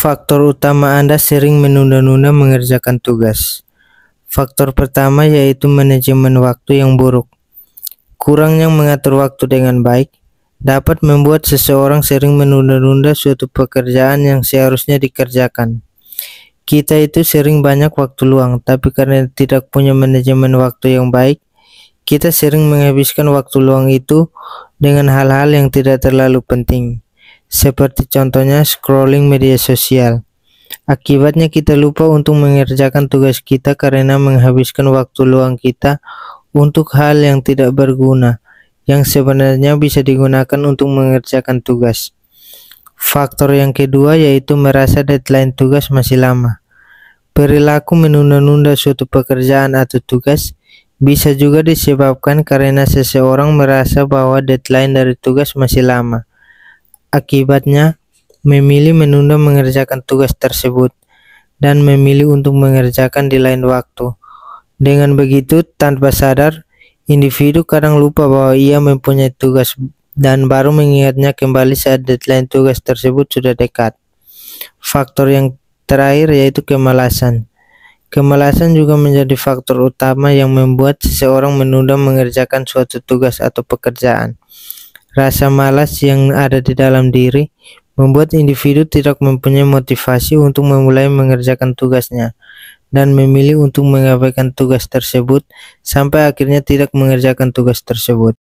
faktor utama Anda sering menunda-nunda mengerjakan tugas? Faktor pertama yaitu manajemen waktu yang buruk. Kurangnya mengatur waktu dengan baik dapat membuat seseorang sering menunda-nunda suatu pekerjaan yang seharusnya dikerjakan. Kita itu sering banyak waktu luang, tapi karena tidak punya manajemen waktu yang baik, kita sering menghabiskan waktu luang itu dengan hal-hal yang tidak terlalu penting seperti contohnya scrolling media sosial. Akibatnya kita lupa untuk mengerjakan tugas kita karena menghabiskan waktu luang kita untuk hal yang tidak berguna yang sebenarnya bisa digunakan untuk mengerjakan tugas. Faktor yang kedua yaitu merasa deadline tugas masih lama. Perilaku menunda-nunda suatu pekerjaan atau tugas bisa juga disebabkan karena seseorang merasa bahwa deadline dari tugas masih lama Akibatnya, memilih menunda mengerjakan tugas tersebut dan memilih untuk mengerjakan di lain waktu. Dengan begitu, tanpa sadar, individu kadang lupa bahwa ia mempunyai tugas dan baru mengingatnya kembali saat deadline tugas tersebut sudah dekat. Faktor yang terakhir yaitu kemalasan. Kemalasan juga menjadi faktor utama yang membuat seseorang menunda mengerjakan suatu tugas atau pekerjaan. Rasa malas yang ada di dalam diri membuat individu tidak mempunyai motivasi untuk memulai mengerjakan tugasnya dan memilih untuk mengabaikan tugas tersebut sampai akhirnya tidak mengerjakan tugas tersebut.